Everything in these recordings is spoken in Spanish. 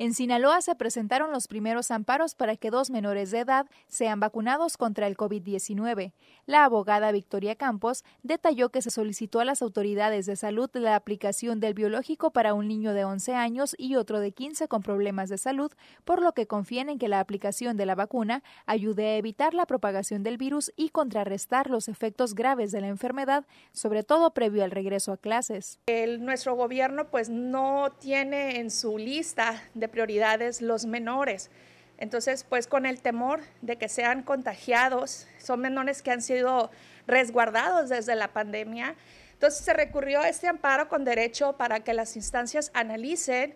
En Sinaloa se presentaron los primeros amparos para que dos menores de edad sean vacunados contra el COVID-19. La abogada Victoria Campos detalló que se solicitó a las autoridades de salud la aplicación del biológico para un niño de 11 años y otro de 15 con problemas de salud, por lo que confían en que la aplicación de la vacuna ayude a evitar la propagación del virus y contrarrestar los efectos graves de la enfermedad, sobre todo previo al regreso a clases. nuestro gobierno pues no tiene en su lista de prioridades los menores. Entonces, pues con el temor de que sean contagiados, son menores que han sido resguardados desde la pandemia. Entonces se recurrió a este amparo con derecho para que las instancias analicen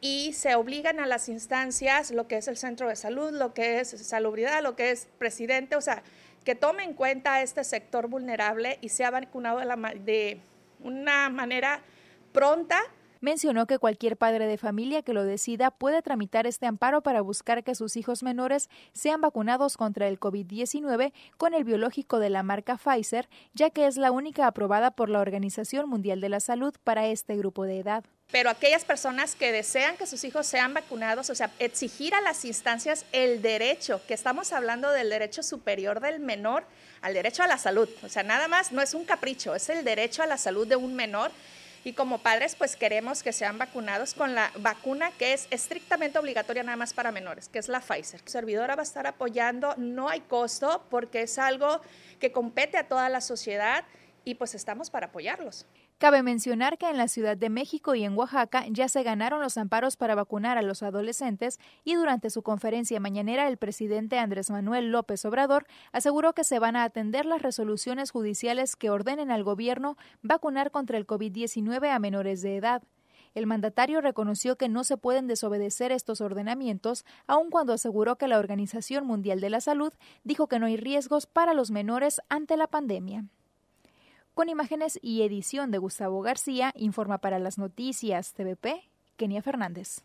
y se obligan a las instancias, lo que es el centro de salud, lo que es salubridad, lo que es presidente, o sea, que tome en cuenta este sector vulnerable y sea vacunado de una manera pronta Mencionó que cualquier padre de familia que lo decida puede tramitar este amparo para buscar que sus hijos menores sean vacunados contra el COVID-19 con el biológico de la marca Pfizer, ya que es la única aprobada por la Organización Mundial de la Salud para este grupo de edad. Pero aquellas personas que desean que sus hijos sean vacunados, o sea, exigir a las instancias el derecho, que estamos hablando del derecho superior del menor al derecho a la salud. O sea, nada más no es un capricho, es el derecho a la salud de un menor y como padres, pues queremos que sean vacunados con la vacuna que es estrictamente obligatoria nada más para menores, que es la Pfizer. servidora va a estar apoyando, no hay costo porque es algo que compete a toda la sociedad y pues estamos para apoyarlos. Cabe mencionar que en la Ciudad de México y en Oaxaca ya se ganaron los amparos para vacunar a los adolescentes y durante su conferencia mañanera el presidente Andrés Manuel López Obrador aseguró que se van a atender las resoluciones judiciales que ordenen al gobierno vacunar contra el COVID-19 a menores de edad. El mandatario reconoció que no se pueden desobedecer estos ordenamientos, aun cuando aseguró que la Organización Mundial de la Salud dijo que no hay riesgos para los menores ante la pandemia. Con imágenes y edición de Gustavo García, informa para las noticias TVP, Kenia Fernández.